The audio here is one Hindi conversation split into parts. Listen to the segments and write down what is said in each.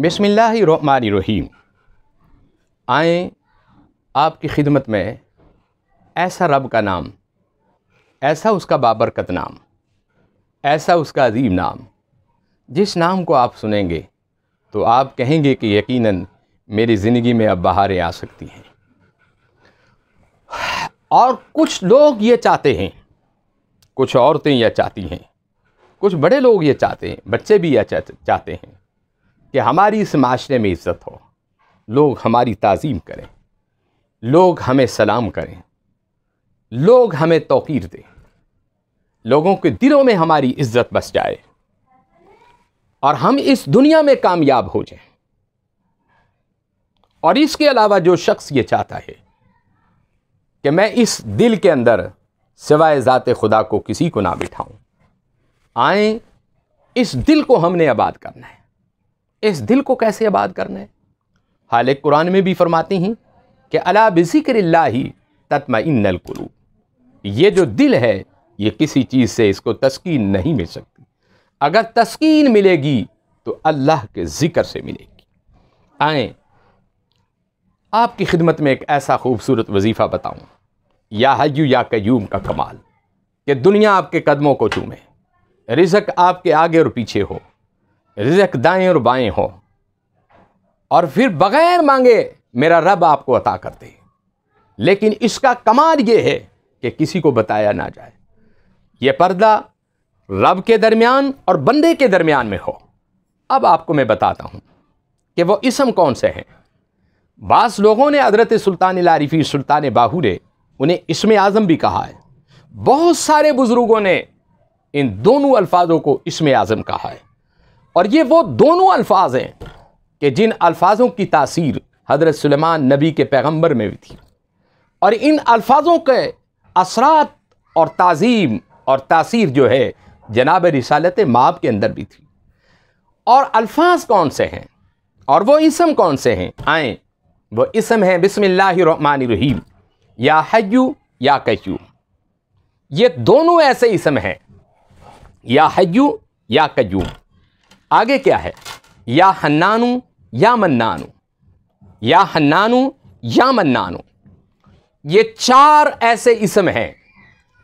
रहीम आए आपकी खिदमत में ऐसा रब का नाम ऐसा उसका बाबरकत नाम ऐसा उसका अजीम नाम जिस नाम को आप सुनेंगे तो आप कहेंगे कि यकीनन मेरी ज़िंदगी में अब बहारें आ सकती हैं और कुछ लोग ये चाहते हैं कुछ औरतें यह चाहती हैं कुछ बड़े लोग ये चाहते हैं बच्चे भी यह चाहते हैं कि हमारी इस माशरे में इज़्ज़त हो लोग हमारी तज़ीम करें लोग हमें सलाम करें लोग हमें तोक़ीर दें लोगों के दिलों में हमारी इज़्ज़त बस जाए और हम इस दुनिया में कामयाब हो जाएं और इसके अलावा जो शख्स ये चाहता है कि मैं इस दिल के अंदर सिवाय ज़ात खुदा को किसी को ना बिठाऊं आए इस दिल को हमने आबाद करना है इस दिल को कैसे आबाद करना है हाल कुरान में भी फरमाती हैं कि अला बिक्र ही तत्मा इनकलू ये जो दिल है ये किसी चीज़ से इसको तस्कीन नहीं मिल सकती अगर तस्कीन मिलेगी तो अल्लाह के ज़िक्र से मिलेगी आए आपकी खिदमत में एक ऐसा खूबसूरत वजीफ़ा बताऊँ या हजू या कयूम का कमाल कि दुनिया आपके कदमों को चूमे रिजक आपके आगे और पीछे हो रिजक दाएं और बाएं हो और फिर बगैर मांगे मेरा रब आपको अता कर दे लेकिन इसका कमाल ये है कि किसी को बताया ना जाए ये पर्दा रब के दरमियान और बंदे के दरमियान में हो अब आपको मैं बताता हूँ कि वो इसम कौन से हैं बास लोगों ने हजरत सुल्तान लारिफी सुल्तान बाहू ने उन्हें इसम आज़म भी कहा है बहुत सारे बुज़ुर्गों ने इन दोनों अल्फाजों को इसम आज़म कहा है और ये वो दोनों अल्फाज हैं कि जिन अल्फाजों की तासीर हज़रत सलेमान नबी के पैगंबर में भी थी और इन अल्फाजों के असरात और तज़ीम और तासीर जो है जनाब रिसालत माब के अंदर भी थी और अल्फाज कौन से हैं और वो इसम कौन से हैं आए वो इसम हैं रहीम या हयू या कयू ये दोनों ऐसे इसम हैं या हयू या कयूम आगे क्या है या हन्नानु या मन्नानु या हन्नानु या मन्नानु ये चार ऐसे इसम हैं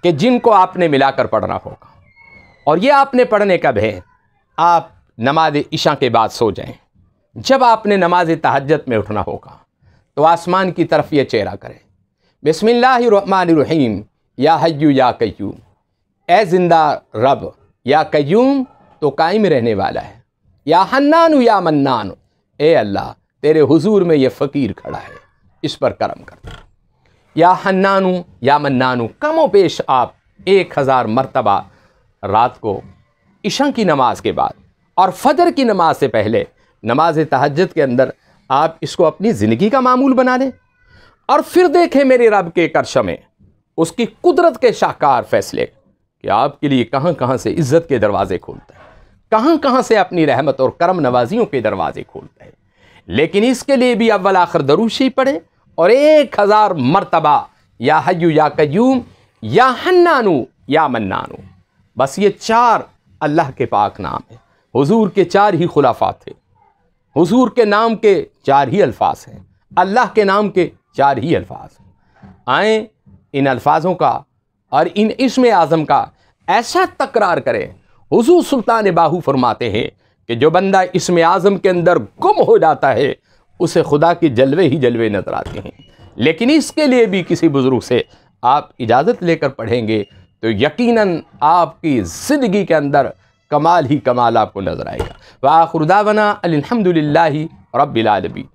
कि जिनको आपने मिलाकर पढ़ना होगा और ये आपने पढ़ने कब है आप नमाज ईशा के बाद सो जाएं जब आपने नमाज तहजत में उठना होगा तो आसमान की तरफ ये चेहरा करें बिसमीम या हय्यू या कयूम ए जिंदा रब या कयूम तो कायम रहने वाला है या हन्नानु या मन्नानु ए अल्लाह तेरे हुजूर में ये फ़कीर खड़ा है इस पर करम कर या हन्नानु या मन्नानु कमो पेश आप एक हज़ार मरतबा रात को इशा की नमाज के बाद और फजर की नमाज से पहले नमाज तहजद के अंदर आप इसको अपनी ज़िंदगी का मामूल बना लें और फिर देखें मेरे रब के करश में उसकी कुदरत के शाहकार फैसले कि आपके लिए कहाँ कहाँ से इज़्ज़त के दरवाज़े खोलता है कहाँ कहाँ से अपनी रहमत और करम नवाजियों के दरवाजे खोलते हैं लेकिन इसके लिए भी अव्वल आखिर दरूशी पढ़े और एक हज़ार मरतबा या हयू या कयूम या हन्नानू या मन्नानू बस ये चार अल्लाह के पाक नाम है हुजूर के चार ही खुलाफा थे हुजूर के नाम के चार ही अल्फाज हैं अल्लाह के नाम के चार ही अल्फाज हैं इन अल्फाजों का और इन इसम आज़म का ऐसा तकरार करें हुजूर सुल्तान बाहू फरमाते हैं कि जो बंदा इसमें आज़म के अंदर गुम हो जाता है उसे खुदा के जलवे ही जलवे नज़र आते हैं लेकिन इसके लिए भी किसी बुज़ुर्ग से आप इजाज़त लेकर पढ़ेंगे तो यकीनन आपकी ज़िंदगी के अंदर कमाल ही कमाल आपको नज़र आएगा व आखुरदा बना अलहमदिल्ला रबालमी